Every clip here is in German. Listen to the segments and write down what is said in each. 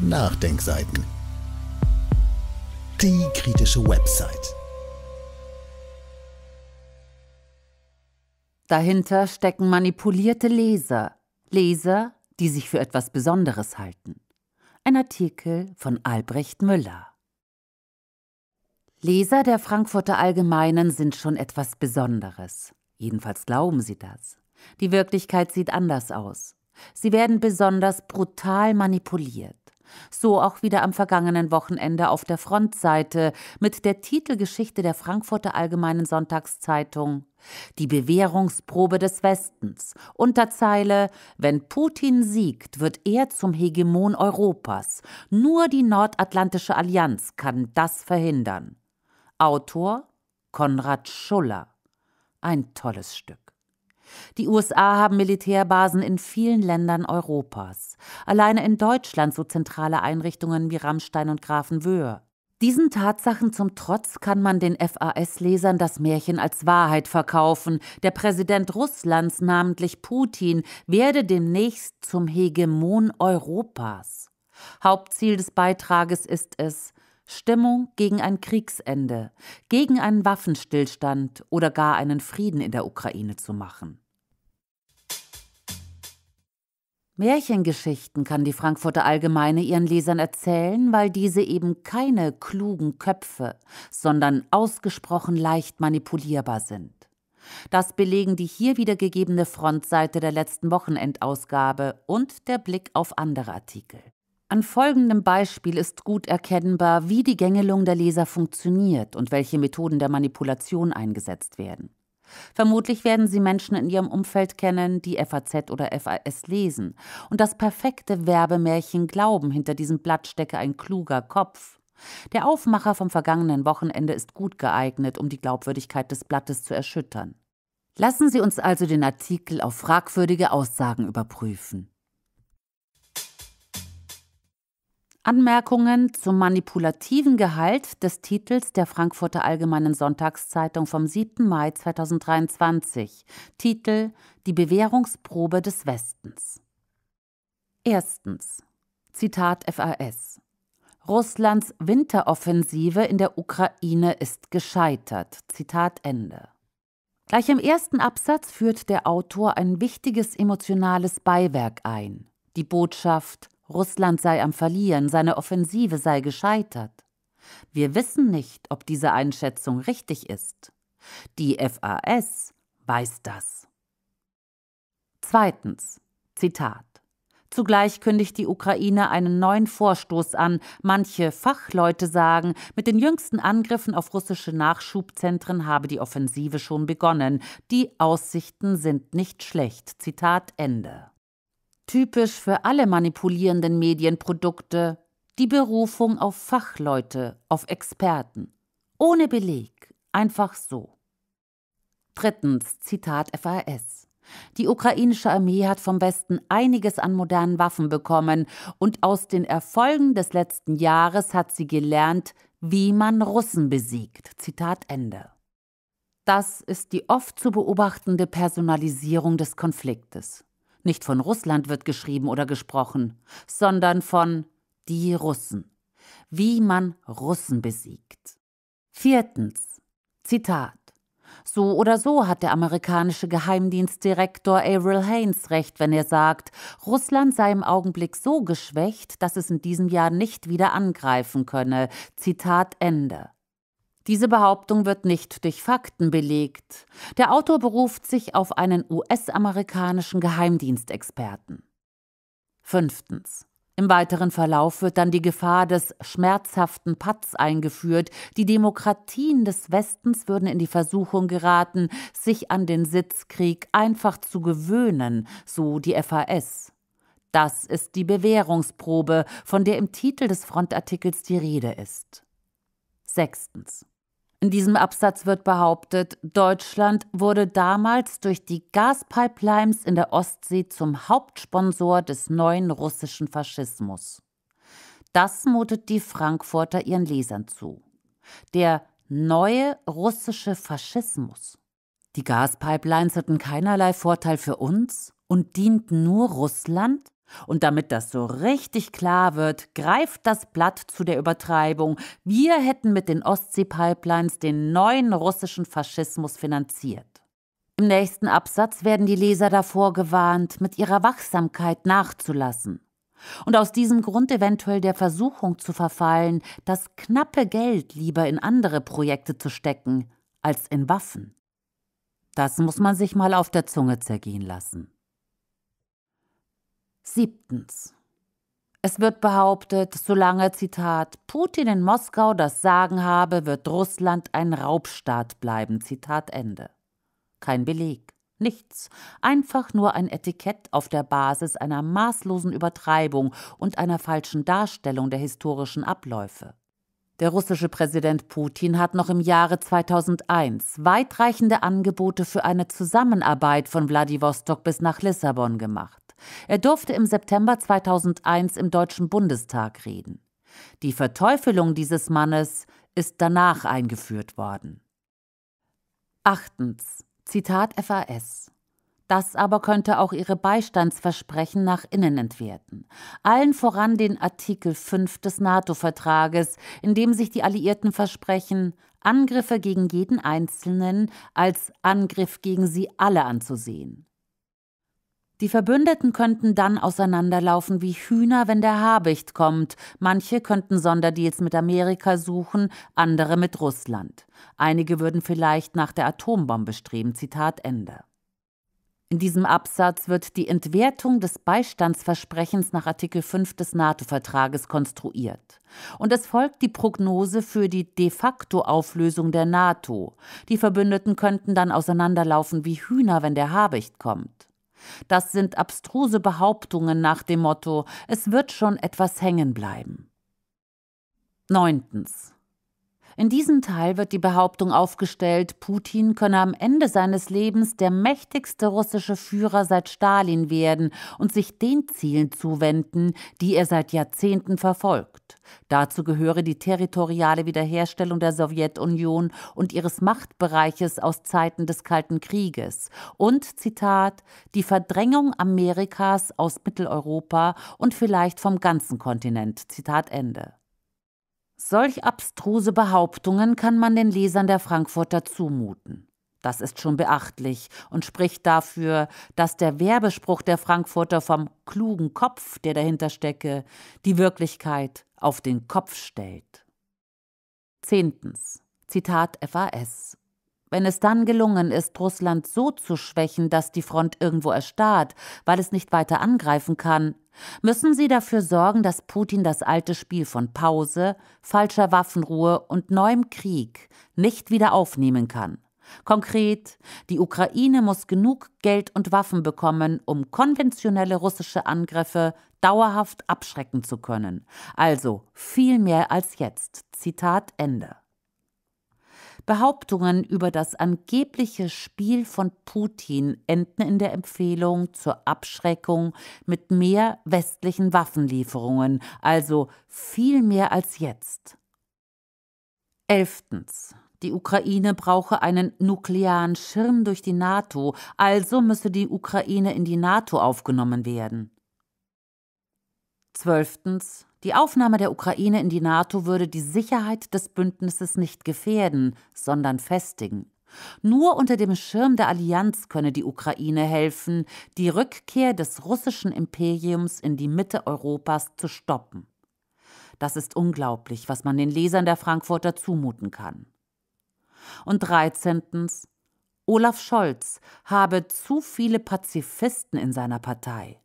Nachdenkseiten. Die kritische Website. Dahinter stecken manipulierte Leser. Leser, die sich für etwas Besonderes halten. Ein Artikel von Albrecht Müller. Leser der Frankfurter Allgemeinen sind schon etwas Besonderes. Jedenfalls glauben sie das. Die Wirklichkeit sieht anders aus. Sie werden besonders brutal manipuliert. So auch wieder am vergangenen Wochenende auf der Frontseite mit der Titelgeschichte der Frankfurter Allgemeinen Sonntagszeitung die Bewährungsprobe des Westens. Unterzeile Wenn Putin siegt, wird er zum Hegemon Europas. Nur die Nordatlantische Allianz kann das verhindern. Autor Konrad Schuller. Ein tolles Stück. Die USA haben Militärbasen in vielen Ländern Europas. Alleine in Deutschland so zentrale Einrichtungen wie Rammstein und Grafenwöhr. Diesen Tatsachen zum Trotz kann man den FAS-Lesern das Märchen als Wahrheit verkaufen. Der Präsident Russlands, namentlich Putin, werde demnächst zum Hegemon Europas. Hauptziel des Beitrages ist es, Stimmung gegen ein Kriegsende, gegen einen Waffenstillstand oder gar einen Frieden in der Ukraine zu machen. Märchengeschichten kann die Frankfurter Allgemeine ihren Lesern erzählen, weil diese eben keine klugen Köpfe, sondern ausgesprochen leicht manipulierbar sind. Das belegen die hier wiedergegebene Frontseite der letzten Wochenendausgabe und der Blick auf andere Artikel. An folgendem Beispiel ist gut erkennbar, wie die Gängelung der Leser funktioniert und welche Methoden der Manipulation eingesetzt werden. Vermutlich werden Sie Menschen in Ihrem Umfeld kennen, die FAZ oder FAS lesen. Und das perfekte Werbemärchen glauben, hinter diesem Blatt stecke ein kluger Kopf. Der Aufmacher vom vergangenen Wochenende ist gut geeignet, um die Glaubwürdigkeit des Blattes zu erschüttern. Lassen Sie uns also den Artikel auf fragwürdige Aussagen überprüfen. Anmerkungen zum manipulativen Gehalt des Titels der Frankfurter Allgemeinen Sonntagszeitung vom 7. Mai 2023. Titel Die Bewährungsprobe des Westens. Erstens. Zitat FAS. Russlands Winteroffensive in der Ukraine ist gescheitert. Zitat Ende. Gleich im ersten Absatz führt der Autor ein wichtiges emotionales Beiwerk ein. Die Botschaft Russland sei am Verlieren, seine Offensive sei gescheitert. Wir wissen nicht, ob diese Einschätzung richtig ist. Die FAS weiß das. Zweitens, Zitat. Zugleich kündigt die Ukraine einen neuen Vorstoß an. Manche Fachleute sagen, mit den jüngsten Angriffen auf russische Nachschubzentren habe die Offensive schon begonnen. Die Aussichten sind nicht schlecht. Zitat Ende typisch für alle manipulierenden Medienprodukte, die Berufung auf Fachleute, auf Experten, ohne Beleg, einfach so. Drittens, Zitat FAS. Die ukrainische Armee hat vom Westen einiges an modernen Waffen bekommen und aus den Erfolgen des letzten Jahres hat sie gelernt, wie man Russen besiegt. Zitat Ende. Das ist die oft zu beobachtende Personalisierung des Konfliktes. Nicht von Russland wird geschrieben oder gesprochen, sondern von die Russen. Wie man Russen besiegt. Viertens. Zitat. So oder so hat der amerikanische Geheimdienstdirektor Avril Haines recht, wenn er sagt, Russland sei im Augenblick so geschwächt, dass es in diesem Jahr nicht wieder angreifen könne. Zitat Ende. Diese Behauptung wird nicht durch Fakten belegt. Der Autor beruft sich auf einen US-amerikanischen Geheimdienstexperten. Fünftens. Im weiteren Verlauf wird dann die Gefahr des schmerzhaften Patz eingeführt. Die Demokratien des Westens würden in die Versuchung geraten, sich an den Sitzkrieg einfach zu gewöhnen, so die FAS. Das ist die Bewährungsprobe, von der im Titel des Frontartikels die Rede ist. Sechstens. In diesem Absatz wird behauptet, Deutschland wurde damals durch die Gaspipelines in der Ostsee zum Hauptsponsor des neuen russischen Faschismus. Das mutet die Frankfurter ihren Lesern zu. Der neue russische Faschismus. Die Gaspipelines hatten keinerlei Vorteil für uns und dienten nur Russland? Und damit das so richtig klar wird, greift das Blatt zu der Übertreibung, wir hätten mit den Ostsee-Pipelines den neuen russischen Faschismus finanziert. Im nächsten Absatz werden die Leser davor gewarnt, mit ihrer Wachsamkeit nachzulassen und aus diesem Grund eventuell der Versuchung zu verfallen, das knappe Geld lieber in andere Projekte zu stecken als in Waffen. Das muss man sich mal auf der Zunge zergehen lassen. Siebtens. Es wird behauptet, solange, Zitat, Putin in Moskau das Sagen habe, wird Russland ein Raubstaat bleiben, Zitat Ende. Kein Beleg, nichts, einfach nur ein Etikett auf der Basis einer maßlosen Übertreibung und einer falschen Darstellung der historischen Abläufe. Der russische Präsident Putin hat noch im Jahre 2001 weitreichende Angebote für eine Zusammenarbeit von Wladiwostok bis nach Lissabon gemacht. Er durfte im September 2001 im Deutschen Bundestag reden. Die Verteufelung dieses Mannes ist danach eingeführt worden. Achtens. Zitat FAS. Das aber könnte auch ihre Beistandsversprechen nach innen entwerten. Allen voran den Artikel 5 des NATO-Vertrages, in dem sich die Alliierten versprechen, Angriffe gegen jeden Einzelnen als Angriff gegen sie alle anzusehen. Die Verbündeten könnten dann auseinanderlaufen wie Hühner, wenn der Habicht kommt. Manche könnten Sonderdeals mit Amerika suchen, andere mit Russland. Einige würden vielleicht nach der Atombombe streben. Zitat Ende. In diesem Absatz wird die Entwertung des Beistandsversprechens nach Artikel 5 des NATO-Vertrages konstruiert. Und es folgt die Prognose für die de facto Auflösung der NATO. Die Verbündeten könnten dann auseinanderlaufen wie Hühner, wenn der Habicht kommt. Das sind abstruse Behauptungen nach dem Motto, es wird schon etwas hängen bleiben. Neuntens. In diesem Teil wird die Behauptung aufgestellt, Putin könne am Ende seines Lebens der mächtigste russische Führer seit Stalin werden und sich den Zielen zuwenden, die er seit Jahrzehnten verfolgt. Dazu gehöre die territoriale Wiederherstellung der Sowjetunion und ihres Machtbereiches aus Zeiten des Kalten Krieges und, Zitat, die Verdrängung Amerikas aus Mitteleuropa und vielleicht vom ganzen Kontinent. Zitat Ende. Solch abstruse Behauptungen kann man den Lesern der Frankfurter zumuten. Das ist schon beachtlich und spricht dafür, dass der Werbespruch der Frankfurter vom klugen Kopf, der dahinter stecke, die Wirklichkeit auf den Kopf stellt. Zehntens. Zitat FAS. Wenn es dann gelungen ist, Russland so zu schwächen, dass die Front irgendwo erstarrt, weil es nicht weiter angreifen kann, müssen sie dafür sorgen, dass Putin das alte Spiel von Pause, falscher Waffenruhe und neuem Krieg nicht wieder aufnehmen kann. Konkret, die Ukraine muss genug Geld und Waffen bekommen, um konventionelle russische Angriffe dauerhaft abschrecken zu können. Also viel mehr als jetzt. Zitat Ende. Behauptungen über das angebliche Spiel von Putin enden in der Empfehlung zur Abschreckung mit mehr westlichen Waffenlieferungen, also viel mehr als jetzt. Elftens. Die Ukraine brauche einen nuklearen Schirm durch die NATO, also müsse die Ukraine in die NATO aufgenommen werden. Zwölftens. Die Aufnahme der Ukraine in die NATO würde die Sicherheit des Bündnisses nicht gefährden, sondern festigen. Nur unter dem Schirm der Allianz könne die Ukraine helfen, die Rückkehr des russischen Imperiums in die Mitte Europas zu stoppen. Das ist unglaublich, was man den Lesern der Frankfurter zumuten kann. Und 13. Olaf Scholz habe zu viele Pazifisten in seiner Partei.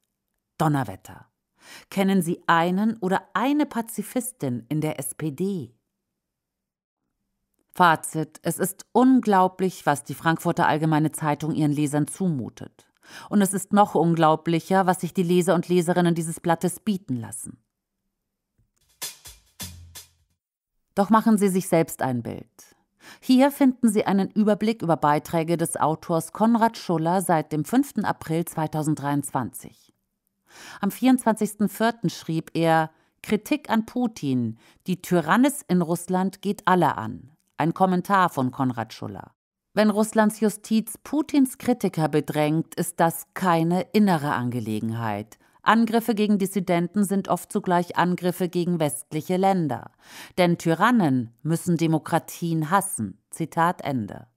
Donnerwetter. Kennen Sie einen oder eine Pazifistin in der SPD? Fazit: Es ist unglaublich, was die Frankfurter Allgemeine Zeitung ihren Lesern zumutet. Und es ist noch unglaublicher, was sich die Leser und Leserinnen dieses Blattes bieten lassen. Doch machen Sie sich selbst ein Bild. Hier finden Sie einen Überblick über Beiträge des Autors Konrad Schuller seit dem 5. April 2023. Am 24.04. schrieb er Kritik an Putin, die Tyrannis in Russland geht alle an. Ein Kommentar von Konrad Schuller. Wenn Russlands Justiz Putins Kritiker bedrängt, ist das keine innere Angelegenheit. Angriffe gegen Dissidenten sind oft zugleich Angriffe gegen westliche Länder. Denn Tyrannen müssen Demokratien hassen. Zitat Ende.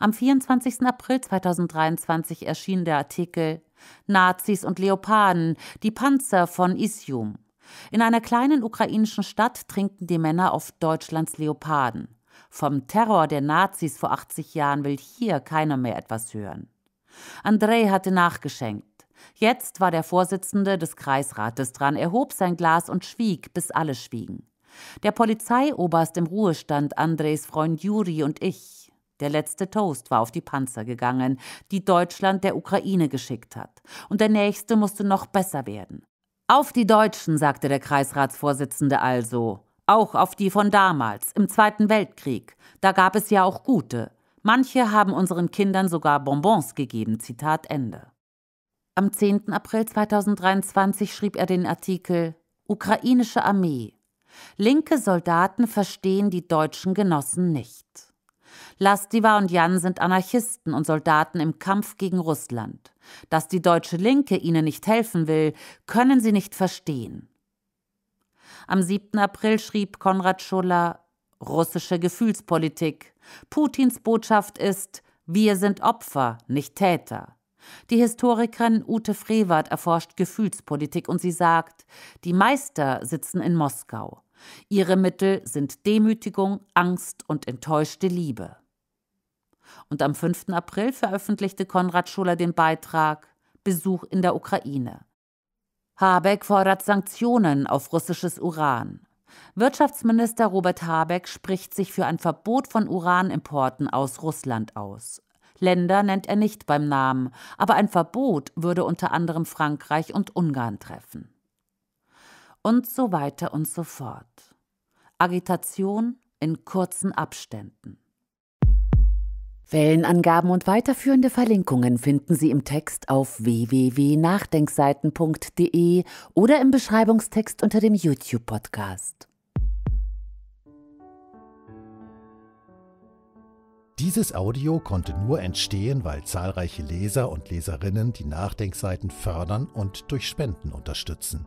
Am 24. April 2023 erschien der Artikel Nazis und Leoparden, die Panzer von Isium. In einer kleinen ukrainischen Stadt trinken die Männer oft Deutschlands Leoparden. Vom Terror der Nazis vor 80 Jahren will hier keiner mehr etwas hören. Andrei hatte nachgeschenkt. Jetzt war der Vorsitzende des Kreisrates dran, erhob sein Glas und schwieg, bis alle schwiegen. Der Polizeioberst im Ruhestand, Andrejs Freund Juri und ich. Der letzte Toast war auf die Panzer gegangen, die Deutschland der Ukraine geschickt hat. Und der nächste musste noch besser werden. Auf die Deutschen, sagte der Kreisratsvorsitzende also. Auch auf die von damals, im Zweiten Weltkrieg. Da gab es ja auch gute. Manche haben unseren Kindern sogar Bonbons gegeben. Zitat Ende. Am 10. April 2023 schrieb er den Artikel Ukrainische Armee. Linke Soldaten verstehen die deutschen Genossen nicht. Lastiva und Jan sind Anarchisten und Soldaten im Kampf gegen Russland. Dass die deutsche Linke ihnen nicht helfen will, können sie nicht verstehen. Am 7. April schrieb Konrad Schuller Russische Gefühlspolitik. Putins Botschaft ist Wir sind Opfer, nicht Täter. Die Historikerin Ute Frevert erforscht Gefühlspolitik und sie sagt, die Meister sitzen in Moskau. Ihre Mittel sind Demütigung, Angst und enttäuschte Liebe. Und am 5. April veröffentlichte Konrad Schuller den Beitrag Besuch in der Ukraine. Habeck fordert Sanktionen auf russisches Uran. Wirtschaftsminister Robert Habeck spricht sich für ein Verbot von Uranimporten aus Russland aus. Länder nennt er nicht beim Namen, aber ein Verbot würde unter anderem Frankreich und Ungarn treffen und so weiter und so fort. Agitation in kurzen Abständen. Quellenangaben und weiterführende Verlinkungen finden Sie im Text auf www.nachdenkseiten.de oder im Beschreibungstext unter dem YouTube-Podcast. Dieses Audio konnte nur entstehen, weil zahlreiche Leser und Leserinnen die Nachdenkseiten fördern und durch Spenden unterstützen.